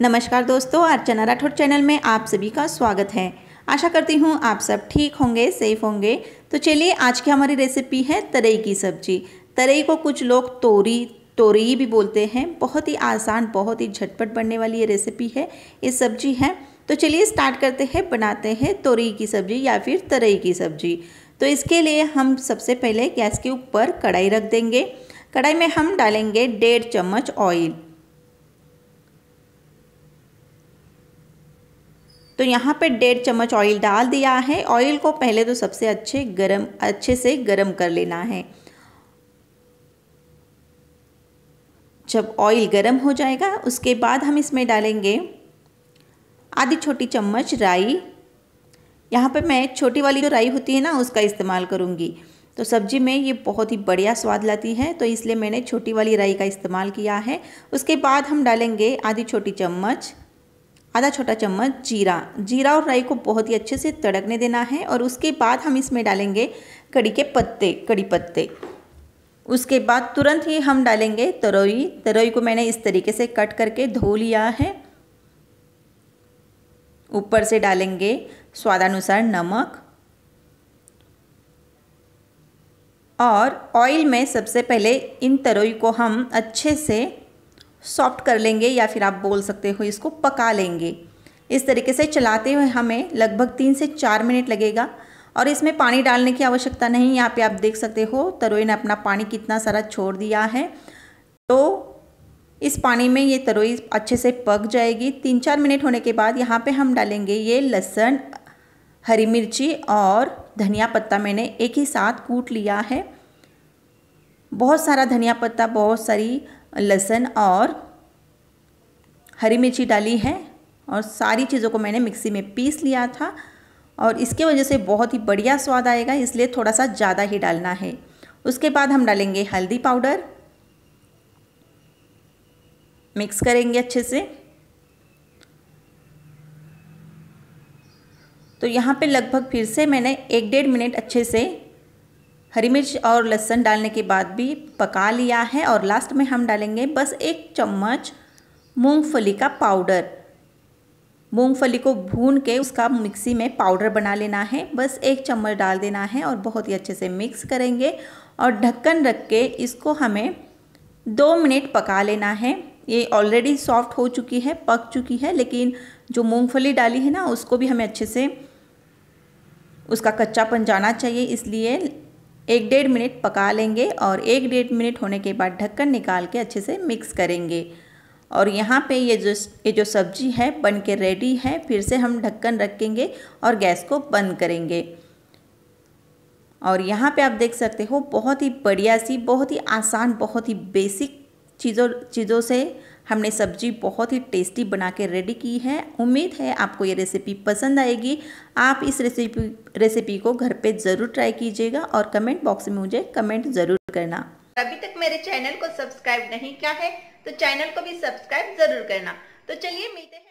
नमस्कार दोस्तों अर्चना राठौर चैनल में आप सभी का स्वागत है आशा करती हूँ आप सब ठीक होंगे सेफ होंगे तो चलिए आज की हमारी रेसिपी है तरई की सब्जी तरई को कुछ लोग तोरी तोरी भी बोलते हैं बहुत ही आसान बहुत ही झटपट बनने वाली ये रेसिपी है ये सब्जी है तो चलिए स्टार्ट करते हैं बनाते हैं तोरी की सब्जी या फिर तरई की सब्जी तो इसके लिए हम सबसे पहले गैस के ऊपर कढ़ाई रख देंगे कढ़ाई में हम डालेंगे डेढ़ चम्मच ऑयल तो यहाँ पे डेढ़ चम्मच ऑयल डाल दिया है ऑयल को पहले तो सबसे अच्छे गरम अच्छे से गरम कर लेना है जब ऑयल गरम हो जाएगा उसके बाद हम इसमें डालेंगे आधी छोटी चम्मच राई यहाँ पे मैं छोटी वाली जो राई होती है ना उसका इस्तेमाल करूँगी तो सब्जी में ये बहुत ही बढ़िया स्वाद लाती है तो इसलिए मैंने छोटी वाली राई का इस्तेमाल किया है उसके बाद हम डालेंगे आधी छोटी चम्मच आधा छोटा चम्मच जीरा जीरा और राई को बहुत ही अच्छे से तड़कने देना है और उसके बाद हम इसमें डालेंगे कड़ी के पत्ते कड़ी पत्ते उसके बाद तुरंत ही हम डालेंगे तरोई तरोई को मैंने इस तरीके से कट करके धो लिया है ऊपर से डालेंगे स्वादानुसार नमक और ऑयल में सबसे पहले इन तरोई को हम अच्छे से सॉफ्ट कर लेंगे या फिर आप बोल सकते हो इसको पका लेंगे इस तरीके से चलाते हुए हमें लगभग तीन से चार मिनट लगेगा और इसमें पानी डालने की आवश्यकता नहीं यहाँ पे आप देख सकते हो तरोई ने अपना पानी कितना सारा छोड़ दिया है तो इस पानी में ये तरोई अच्छे से पक जाएगी तीन चार मिनट होने के बाद यहाँ पे हम डालेंगे ये लहसुन हरी मिर्ची और धनिया पत्ता मैंने एक ही साथ कूट लिया है बहुत सारा धनिया पत्ता बहुत सारी लहसन और हरी मिर्ची डाली है और सारी चीज़ों को मैंने मिक्सी में पीस लिया था और इसके वजह से बहुत ही बढ़िया स्वाद आएगा इसलिए थोड़ा सा ज़्यादा ही डालना है उसके बाद हम डालेंगे हल्दी पाउडर मिक्स करेंगे अच्छे से तो यहाँ पे लगभग फिर से मैंने एक डेढ़ मिनट अच्छे से हरी मिर्च और लहसुन डालने के बाद भी पका लिया है और लास्ट में हम डालेंगे बस एक चम्मच मूंगफली का पाउडर मूंगफली को भून के उसका मिक्सी में पाउडर बना लेना है बस एक चम्मच डाल देना है और बहुत ही अच्छे से मिक्स करेंगे और ढक्कन रख के इसको हमें दो मिनट पका लेना है ये ऑलरेडी सॉफ्ट हो चुकी है पक चुकी है लेकिन जो मूंगफली डाली है ना उसको भी हमें अच्छे से उसका कच्चापन जाना चाहिए इसलिए एक डेढ़ मिनट पका लेंगे और एक डेढ़ मिनट होने के बाद ढक्कन निकाल के अच्छे से मिक्स करेंगे और यहाँ पे ये जो ये जो सब्जी है बन के रेडी है फिर से हम ढक्कन रखेंगे और गैस को बंद करेंगे और यहाँ पे आप देख सकते हो बहुत ही बढ़िया सी बहुत ही आसान बहुत ही बेसिक चीज़ों चीज़ों से हमने सब्जी बहुत ही टेस्टी बना के रेडी की है उम्मीद है आपको ये रेसिपी पसंद आएगी आप इस रेसिपी रेसिपी को घर पे ज़रूर ट्राई कीजिएगा और कमेंट बॉक्स में मुझे कमेंट ज़रूर करना अभी तक मेरे चैनल को सब्सक्राइब नहीं किया है तो चैनल को भी सब्सक्राइब ज़रूर करना तो चलिए मिलते हैं